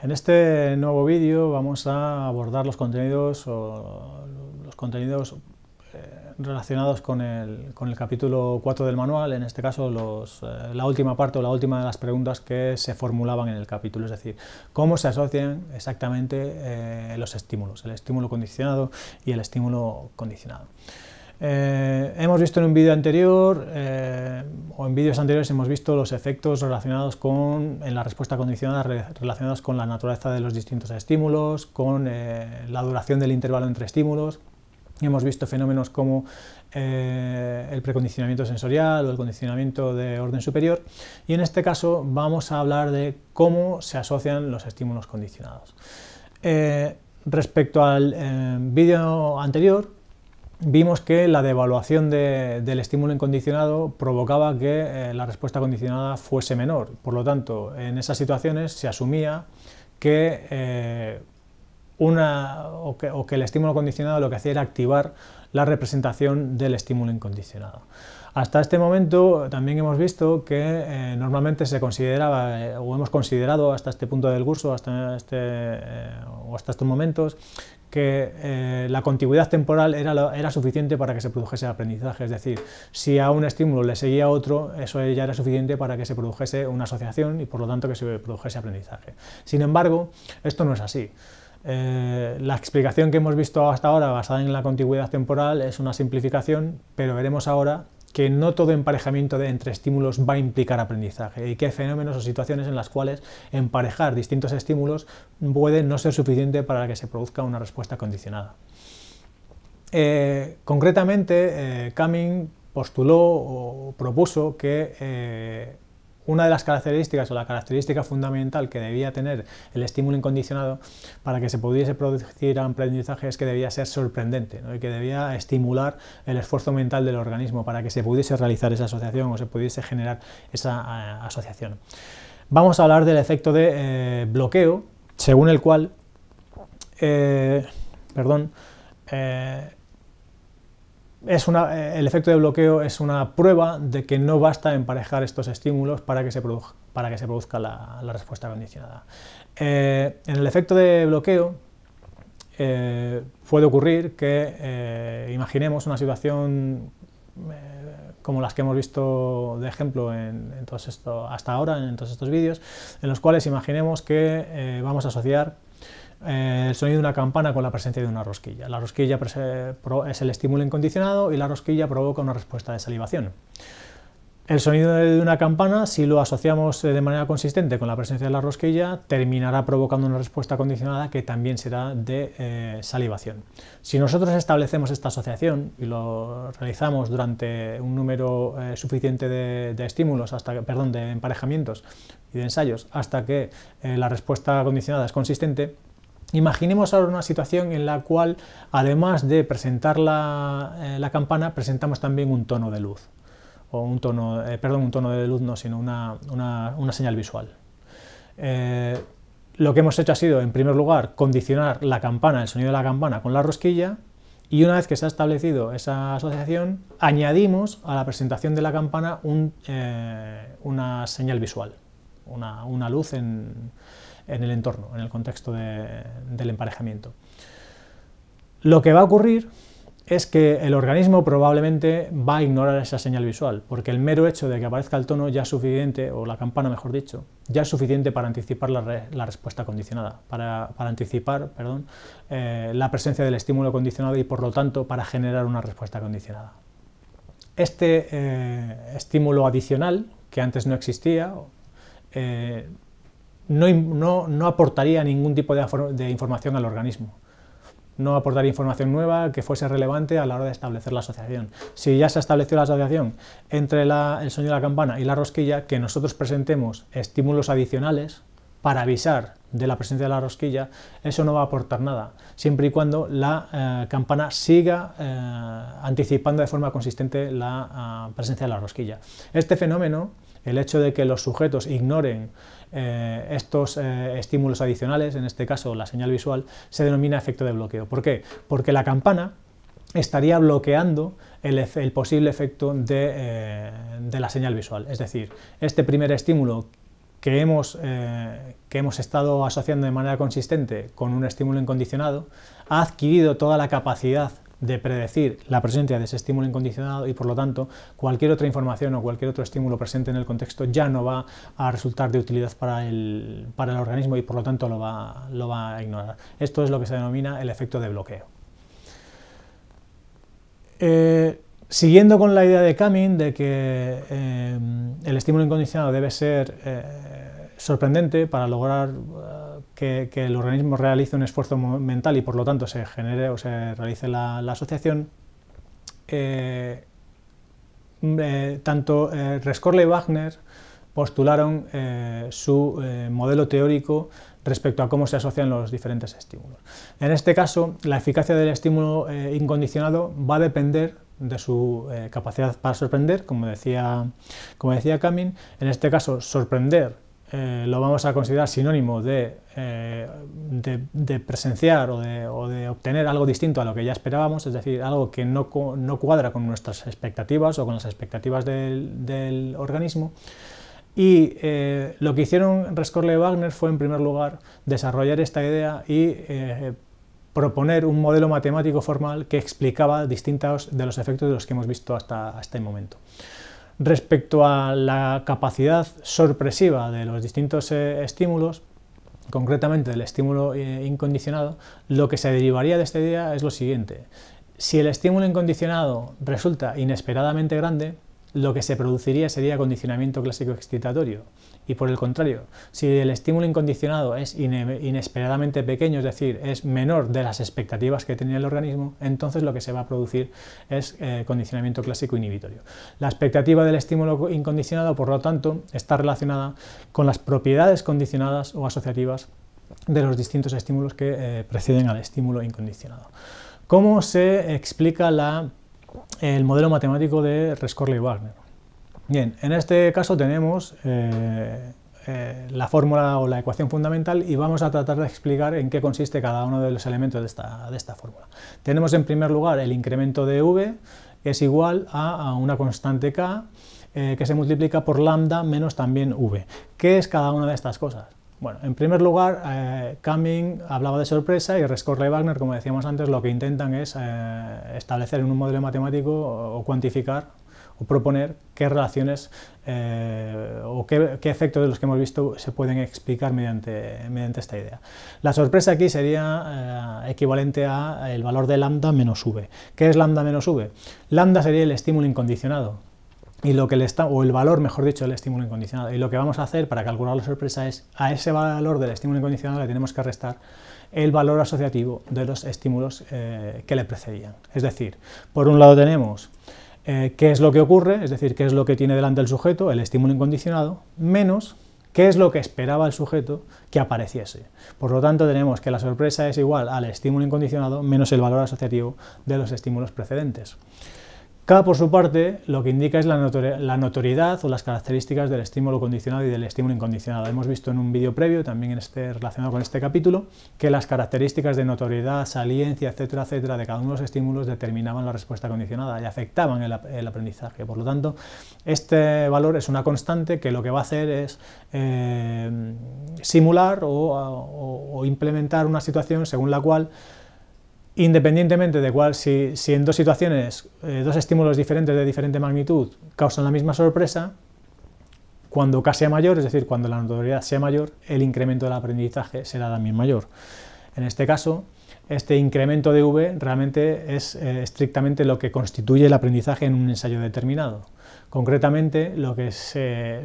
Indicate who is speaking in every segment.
Speaker 1: En este nuevo vídeo vamos a abordar los contenidos, los contenidos eh, relacionados con el, capítulo 4 del manual, en este caso eh, la última parte o la última de las preguntas que se formulaban en el capítulo, es decir, cómo se asocian exactamente eh, los estímulos, el estímulo condicionado y el estímulo condicionado. Eh, hemos visto en un vídeo anterior, eh, o en vídeos anteriores hemos visto los efectos relacionados con, en la respuesta condicionada relacionados con la naturaleza de los distintos estímulos, con eh, la duración del intervalo entre estímulos, hemos visto fenómenos como el precondicionamiento sensorial o el condicionamiento de orden superior, y en este caso vamos a hablar de cómo se asocian los estímulos condicionados. respecto al vídeo anterior, vimos que la devaluación del estímulo incondicionado provocaba que eh, la respuesta condicionada fuese menor. Por lo tanto, en esas situaciones se asumía que, eh, una, o que, el estímulo condicionado lo que hacía era activar la representación del estímulo incondicionado. Hasta este momento también hemos visto que eh, normalmente se consideraba o hemos considerado hasta este punto del curso hasta este, o hasta estos momentos que eh, la contigüidad temporal era, era, suficiente para que se produjese aprendizaje, es decir, si a un estímulo le seguía otro, eso ya era suficiente para que se produjese una asociación y por lo tanto que se produjese aprendizaje. Sin embargo, esto no es así. Eh, la explicación que hemos visto hasta ahora basada en la contigüidad temporal es una simplificación, pero veremos ahora que no todo emparejamiento de, entre estímulos va a implicar aprendizaje y que hay fenómenos o situaciones en las cuales emparejar distintos estímulos puede no ser suficiente para que se produzca una respuesta condicionada. Eh, concretamente, eh, Cumming postuló o propuso que eh, una de las características o la característica fundamental que debía tener el estímulo incondicionado para que se pudiese producir aprendizaje es que debía ser sorprendente y que debía estimular el esfuerzo mental del organismo para que se pudiese realizar esa asociación o se pudiese generar esa eh, asociación. Vamos a hablar del efecto de eh, bloqueo, según el cual, eh, perdón, eh, el efecto de bloqueo es una prueba de que no basta emparejar estos estímulos para que se, produzca, para que se produzca la, respuesta condicionada. Eh, en el efecto de bloqueo eh, puede ocurrir que imaginemos una situación como las que hemos visto de ejemplo en, esto, hasta ahora en todos estos vídeos, en los cuales imaginemos que vamos a asociar eh, el sonido de una campana con la presencia de una rosquilla. La rosquilla es el estímulo incondicionado y la rosquilla provoca una respuesta de salivación. El sonido de una campana, si lo asociamos eh, de manera consistente con la presencia de la rosquilla, terminará provocando una respuesta condicionada que también será de eh, salivación. Si nosotros establecemos esta asociación y lo realizamos durante un número suficiente de, estímulos, hasta perdón, de emparejamientos y de ensayos, hasta que la respuesta condicionada es consistente, Imaginemos ahora una situación en la cual, además de presentar la, eh, campana, presentamos también un tono de luz, o un tono, eh, perdón, un tono de luz no, sino una, señal visual. Eh, lo que hemos hecho ha sido, en primer lugar, condicionar la campana, el sonido de la campana con la rosquilla, y una vez que se ha establecido esa asociación, añadimos a la presentación de la campana una señal visual, una luz en en el entorno, en el contexto del emparejamiento. Lo que va a ocurrir es que el organismo probablemente va a ignorar esa señal visual, porque el mero hecho de que aparezca el tono ya es suficiente, o la campana mejor dicho, ya es suficiente para anticipar la, respuesta condicionada, para, anticipar perdón, eh, la presencia del estímulo condicionado y por lo tanto para generar una respuesta condicionada. Este eh, estímulo adicional, que antes no existía, eh, no, aportaría ningún tipo de, información al organismo. No aportaría información nueva que fuese relevante a la hora de establecer la asociación. Si ya se estableció la asociación entre el sueño de la campana y la rosquilla, que nosotros presentemos estímulos adicionales para avisar de la presencia de la rosquilla, eso no va a aportar nada, siempre y cuando la eh, campana siga eh, anticipando de forma consistente la ah, presencia de la rosquilla. Este fenómeno el hecho de que los sujetos ignoren eh, estos eh, estímulos adicionales, en este caso la señal visual, se denomina efecto de bloqueo. ¿Por qué? Porque la campana estaría bloqueando el, posible efecto eh, de, la señal visual. Es decir, este primer estímulo que hemos, que hemos estado asociando de manera consistente con un estímulo incondicionado ha adquirido toda la capacidad de predecir la presencia de ese estímulo incondicionado y por lo tanto cualquier otra información o cualquier otro estímulo presente en el contexto ya no va a resultar de utilidad para el, organismo y por lo tanto lo va, a ignorar. Esto es lo que se denomina el efecto de bloqueo. Eh, siguiendo con la idea de Camin de que eh, el estímulo incondicionado debe ser eh, sorprendente para lograr que, el organismo realice un esfuerzo mental y por lo tanto se genere o se realice la, asociación, eh, eh, tanto eh, Rescorle Rescorla y Wagner postularon su modelo teórico respecto a cómo se asocian los diferentes estímulos. En este caso, la eficacia del estímulo incondicionado va a depender de su capacidad para sorprender, como decía, como decía Camin. En este caso, sorprender eh, lo vamos a considerar sinónimo eh, de, de, presenciar o de, o de, obtener algo distinto a lo que ya esperábamos, es decir, algo que no, no cuadra con nuestras expectativas o con las expectativas del, del organismo. Y eh, lo que hicieron Rescorle y Wagner fue, en primer lugar, desarrollar esta idea y proponer un modelo matemático formal que explicaba distintos de los efectos de los que hemos visto hasta, hasta el momento. Respecto a la capacidad sorpresiva de los distintos eh, estímulos, concretamente del estímulo eh, incondicionado, lo que se derivaría de esta idea es lo siguiente. Si el estímulo incondicionado resulta inesperadamente grande, lo que se produciría sería condicionamiento clásico excitatorio. Y por el contrario, si el estímulo incondicionado es inesperadamente pequeño, es decir, es menor de las expectativas que tenía el organismo, entonces lo que se va a producir es eh, condicionamiento clásico inhibitorio. La expectativa del estímulo incondicionado, por lo tanto, está relacionada con las propiedades condicionadas o asociativas de los distintos estímulos que eh, preceden al estímulo incondicionado. ¿Cómo se explica la el modelo matemático de Rescorley-Wagner. Bien, en este caso tenemos eh, eh, la fórmula o la ecuación fundamental y vamos a tratar de explicar en qué consiste cada uno de los elementos de esta, fórmula. Tenemos en primer lugar el incremento de v, que es igual a, una constante k, eh, que se multiplica por lambda menos también v. ¿Qué es cada una de estas cosas? Bueno, en primer lugar, eh, Cumming hablaba de sorpresa y y Wagner, como decíamos antes, lo que intentan es eh, establecer en un modelo matemático o, cuantificar o proponer qué relaciones eh, o qué, efectos de los que hemos visto se pueden explicar mediante, mediante esta idea. La sorpresa aquí sería equivalente a el valor de lambda menos v. ¿Qué es lambda menos v? Lambda sería el estímulo incondicionado y lo que le está, o el valor, mejor dicho, del estímulo incondicionado. Y lo que vamos a hacer para calcular la sorpresa es a ese valor del estímulo incondicionado le tenemos que restar el valor asociativo de los estímulos eh, que le precedían. Es decir, por un lado tenemos eh, qué es lo que ocurre, es decir, qué es lo que tiene delante el sujeto, el estímulo incondicionado, menos qué es lo que esperaba el sujeto que apareciese. Por lo tanto, tenemos que la sorpresa es igual al estímulo incondicionado menos el valor asociativo de los estímulos precedentes. K, por su parte, lo que indica es la, notoriedad o las características del estímulo condicionado y del estímulo incondicionado. Hemos visto en un vídeo previo, también este, relacionado con este capítulo, que las características de notoriedad, saliencia, etcétera, etcétera, de cada uno de los estímulos determinaban la respuesta condicionada y afectaban el, aprendizaje. Por lo tanto, este valor es una constante que lo que va a hacer es eh, simular o implementar una situación según la cual independientemente de cuál, si, en dos situaciones, eh, dos estímulos diferentes de diferente magnitud causan la misma sorpresa, cuando K sea mayor, es decir, cuando la notoriedad sea mayor, el incremento del aprendizaje será también mayor. En este caso, este incremento de V realmente es eh, estrictamente lo que constituye el aprendizaje en un ensayo determinado. Concretamente, lo que,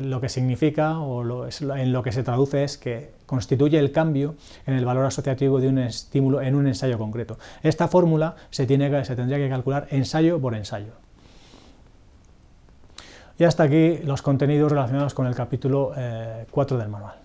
Speaker 1: lo que significa o en lo que se traduce es que constituye el cambio en el valor asociativo de un estímulo en un ensayo concreto. Esta fórmula se, tiene, se tendría que calcular ensayo por ensayo. Y hasta aquí los contenidos relacionados con el capítulo 4 eh, del manual.